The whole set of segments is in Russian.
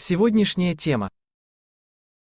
Сегодняшняя тема.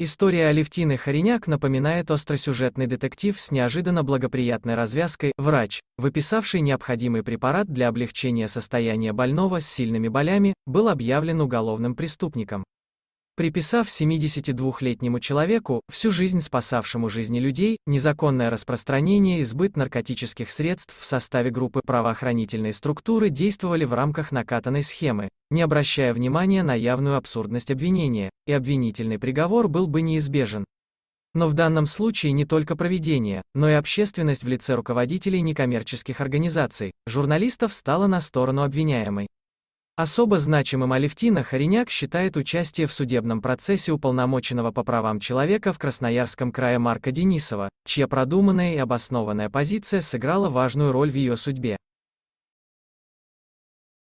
История Алевтины Хореняк напоминает остросюжетный детектив с неожиданно благоприятной развязкой «Врач», выписавший необходимый препарат для облегчения состояния больного с сильными болями, был объявлен уголовным преступником. Приписав 72-летнему человеку, всю жизнь спасавшему жизни людей, незаконное распространение и сбыт наркотических средств в составе группы правоохранительной структуры действовали в рамках накатанной схемы, не обращая внимания на явную абсурдность обвинения, и обвинительный приговор был бы неизбежен. Но в данном случае не только проведение, но и общественность в лице руководителей некоммерческих организаций, журналистов стала на сторону обвиняемой. Особо значимым Алевтина Хореняк считает участие в судебном процессе уполномоченного по правам человека в Красноярском крае Марка Денисова, чья продуманная и обоснованная позиция сыграла важную роль в ее судьбе.